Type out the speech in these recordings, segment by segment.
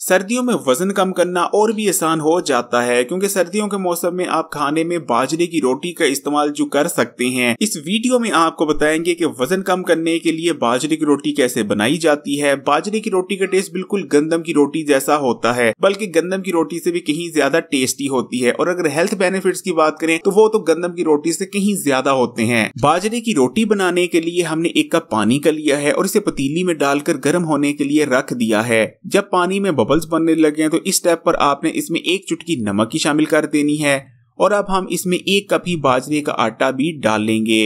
सर्दियों में वजन कम करना और भी आसान हो जाता है क्योंकि सर्दियों के मौसम में आप खाने में बाजरे की रोटी का इस्तेमाल जो कर सकते हैं इस वीडियो में आपको बताएंगे कि वजन कम करने के लिए बाजरे की रोटी कैसे बनाई जाती है बाजरे की रोटी का टेस्ट बिल्कुल गंदम की रोटी जैसा होता है बल्कि गंदम की रोटी से भी कहीं ज्यादा टेस्टी होती है और अगर हेल्थ बेनिफिट की बात करें तो वो तो गंदम की रोटी से कहीं ज्यादा होते हैं बाजरे की रोटी बनाने के लिए हमने एक कप पानी का लिया है और इसे पतीली में डालकर गर्म होने के लिए रख दिया है जब पानी में बबल्स बनने लगे हैं तो इस स्टेप पर आपने इसमें एक चुटकी नमक ही शामिल कर देनी है और अब हम इसमें एक कप ही बाजरे का आटा भी डाल लेंगे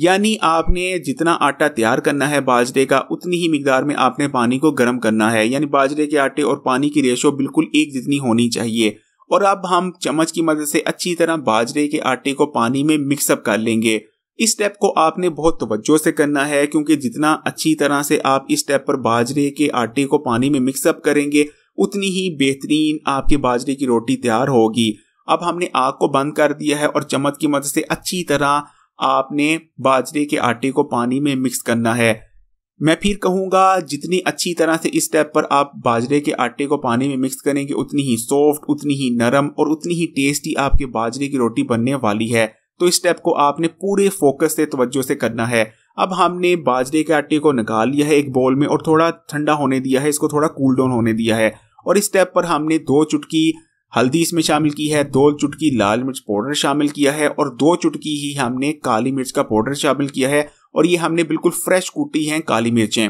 यानी आपने जितना आटा तैयार करना है बाजरे का उतनी ही मिकदार में आपने पानी को गर्म करना है यानी बाजरे के आटे और पानी की रेशो बिल्कुल एक जितनी होनी चाहिए और अब हम चम्मच की मदद से अच्छी तरह बाजरे के आटे को पानी में मिक्सअप कर लेंगे इस स्टेप को आपने बहुत तवज्जो से करना है क्योंकि जितना अच्छी तरह से आप इस स्टेप पर बाजरे के आटे को पानी में मिक्सअप करेंगे उतनी ही बेहतरीन आपके बाजरे की रोटी तैयार होगी अब हमने आग को बंद कर दिया है और चम्मच की मदद से अच्छी तरह आपने बाजरे के आटे को पानी में मिक्स करना है मैं फिर कहूंगा जितनी अच्छी तरह से इस स्टेप पर आप बाजरे के आटे को पानी में मिक्स करेंगे उतनी ही सॉफ्ट उतनी ही नरम और उतनी ही टेस्टी आपके बाजरे की रोटी बनने वाली है तो इस स्टेप को आपने पूरे फोकस से तवज्जो से करना है अब हमने बाजरे के आटे को निकाल लिया है एक बोल में और थोड़ा ठंडा होने दिया है इसको थोड़ा कूल डाउन होने दिया है और इस स्टेप पर हमने दो चुटकी हल्दी इसमें शामिल की है दो चुटकी लाल मिर्च पाउडर शामिल किया है और दो चुटकी ही हमने काली मिर्च का पाउडर शामिल किया है और ये हमने बिल्कुल फ्रेश कूटी हैं काली मिर्चें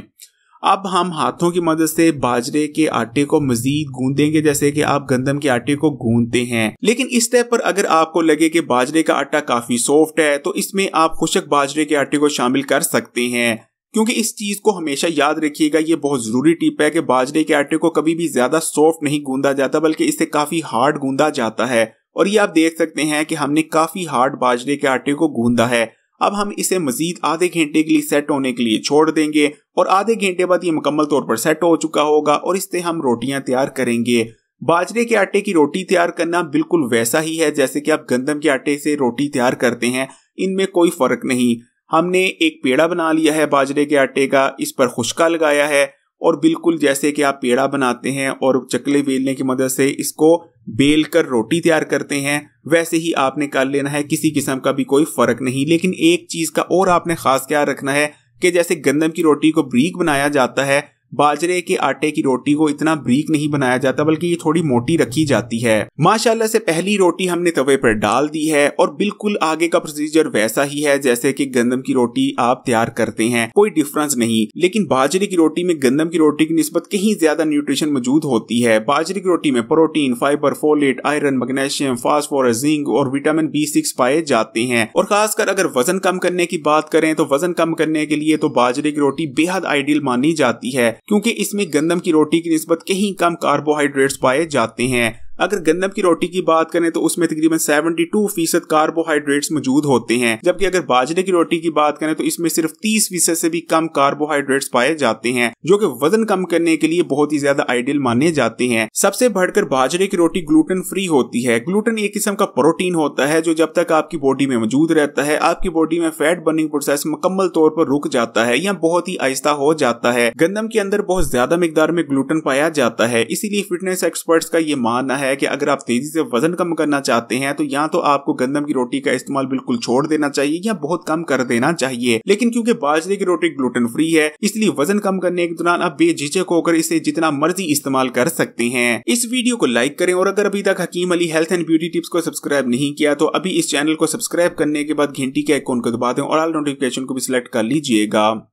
अब हम हाथों की मदद से बाजरे के आटे को मजीद गूंदेंगे जैसे कि आप गंदम के आटे को गूंदते हैं लेकिन इस स्टेप पर अगर आपको लगे कि बाजरे का आटा काफी सॉफ्ट है तो इसमें आप खुशक बाजरे के आटे को शामिल कर सकते हैं क्योंकि इस चीज को हमेशा याद रखिएगा ये बहुत जरूरी टिप है कि बाजरे के आटे को कभी भी ज्यादा सॉफ्ट नहीं गूंदा जाता बल्कि इसे काफी हार्ड गूंदा जाता है और ये आप देख सकते हैं कि हमने काफी हार्ड बाजरे के आटे को गूंदा है अब हम इसे मजीद आधे घंटे के लिए सेट होने के लिए छोड़ देंगे और आधे घंटे बाद ये मुकम्मल तौर पर सेट हो चुका होगा और इससे हम रोटियां तैयार करेंगे बाजरे के आटे की रोटी तैयार करना बिल्कुल वैसा ही है जैसे कि आप गंदम के आटे से रोटी तैयार करते हैं इनमें कोई फर्क नहीं हमने एक पेड़ा बना लिया है बाजरे के आटे का इस पर खुशका लगाया है और बिल्कुल जैसे कि आप पेड़ा बनाते हैं और चकले बेलने की मदद से इसको बेल कर रोटी तैयार करते हैं वैसे ही आपने कर लेना है किसी किस्म का भी कोई फर्क नहीं लेकिन एक चीज का और आपने खास ख्याल रखना है कि जैसे गंदम की रोटी को ब्रीक बनाया जाता है बाजरे के आटे की रोटी को इतना ब्रीक नहीं बनाया जाता बल्कि ये थोड़ी मोटी रखी जाती है माशाल्लाह से पहली रोटी हमने तवे पर डाल दी है और बिल्कुल आगे का प्रोसीजर वैसा ही है जैसे कि गंदम की रोटी आप तैयार करते हैं कोई डिफरेंस नहीं लेकिन बाजरे की रोटी में गंदम की रोटी की नस्बत कहीं ज्यादा न्यूट्रिशन मौजूद होती है बाजरे की रोटी में protein fibre folate iron magnesium phosphorus zinc और विटामिन बी सिक्स पाए जाते हैं और खासकर अगर वजन कम करने की बात करें तो वजन कम करने के लिए तो बाजरे की रोटी बेहद आइडियल मानी जाती है क्योंकि इसमें गंदम की रोटी की नस्बत कहीं कम कार्बोहाइड्रेट्स पाए जाते हैं अगर गंदम की रोटी की बात करें तो उसमें तकरीबन 72 फीसद कार्बोहाइड्रेट्स मौजूद होते हैं जबकि अगर बाजरे की रोटी की बात करें तो इसमें सिर्फ 30 फीसद से भी कम कार्बोहाइड्रेट्स पाए जाते हैं जो कि वजन कम करने के लिए बहुत ही ज्यादा आइडियल माने जाते हैं सबसे बढ़कर बाजरे की रोटी ग्लूटेन फ्री होती है ग्लूटेन एक किस्म का प्रोटीन होता है जो जब तक आपकी बॉडी में मौजूद रहता है आपकी बॉडी में फैट बर्निंग प्रोसेस मुकम्मल तौर पर रुक जाता है या बहुत ही आहिस्ता हो जाता है गंदम के अंदर बहुत ज्यादा मकदार में ग्लूटेन पाया जाता है इसीलिए फिटनेस एक्सपर्ट्स का ये मानना है है कि अगर आप तेजी से वजन कम करना चाहते हैं तो या तो आपको गंदम की रोटी का इस्तेमाल बिल्कुल छोड़ देना चाहिए या बहुत कम कर देना चाहिए लेकिन क्योंकि बाजरे की रोटी ग्लूटेन फ्री है इसलिए वजन कम करने के दौरान आप बेझिझक होकर इसे जितना मर्जी इस्तेमाल कर सकते हैं इस वीडियो को लाइक करें और अगर अभी तक Hakeem Ali health and beauty tips को सब्सक्राइब नहीं किया तो अभी इस चैनल को सब्सक्राइब करने के बाद घंटी के आइकोन को दबा दें और ऑल नोटिफिकेशन को भी सिलेक्ट कर लीजिएगा